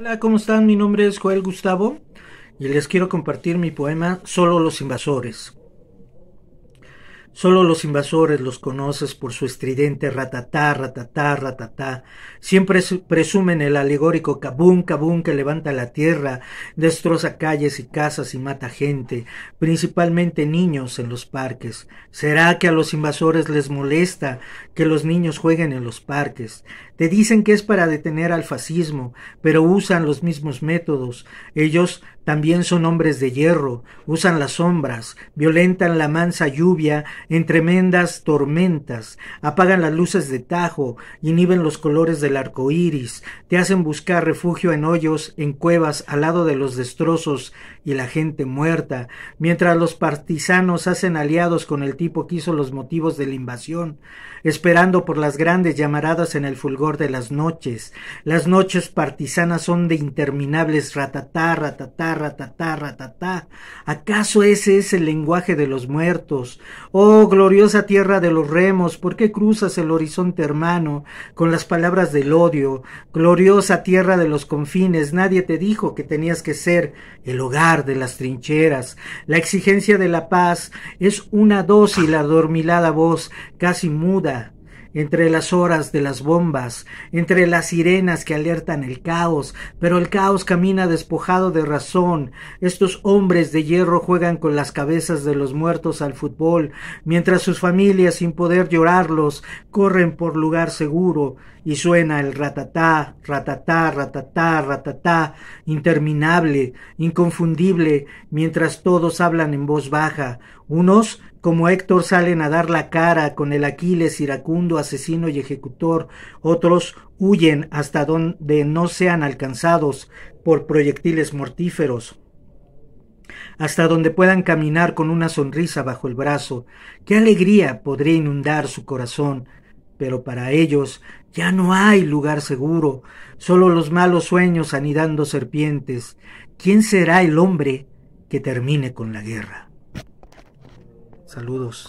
Hola, ¿cómo están? Mi nombre es Joel Gustavo y les quiero compartir mi poema Solo los invasores. Solo los invasores los conoces por su estridente ratatá, ratatá, ratatá. Siempre presumen el alegórico cabún, cabún que levanta la tierra, destroza calles y casas y mata gente, principalmente niños en los parques. ¿Será que a los invasores les molesta que los niños jueguen en los parques? Te dicen que es para detener al fascismo, pero usan los mismos métodos. Ellos también son hombres de hierro, usan las sombras, violentan la mansa lluvia en tremendas tormentas, apagan las luces de tajo, inhiben los colores del arco iris, te hacen buscar refugio en hoyos, en cuevas, al lado de los destrozos y la gente muerta, mientras los partisanos hacen aliados con el tipo que hizo los motivos de la invasión, esperando por las grandes llamaradas en el fulgor de las noches. Las noches partisanas son de interminables ratatá, ratatá, ratatá, ratatá. ¿Acaso ese es el lenguaje de los muertos? Oh, gloriosa tierra de los remos, ¿por qué cruzas el horizonte hermano con las palabras del odio? Gloriosa tierra de los confines, nadie te dijo que tenías que ser el hogar de las trincheras. La exigencia de la paz es una dócil adormilada voz, casi muda, entre las horas de las bombas, entre las sirenas que alertan el caos, pero el caos camina despojado de razón. Estos hombres de hierro juegan con las cabezas de los muertos al fútbol, mientras sus familias, sin poder llorarlos, corren por lugar seguro y suena el ratatá, ratatá, ratatá, ratatá, interminable, inconfundible, mientras todos hablan en voz baja, unos como Héctor salen a dar la cara con el Aquiles iracundo, asesino y ejecutor, otros huyen hasta donde no sean alcanzados por proyectiles mortíferos, hasta donde puedan caminar con una sonrisa bajo el brazo. Qué alegría podría inundar su corazón, pero para ellos ya no hay lugar seguro, solo los malos sueños anidando serpientes. ¿Quién será el hombre que termine con la guerra? Saludos.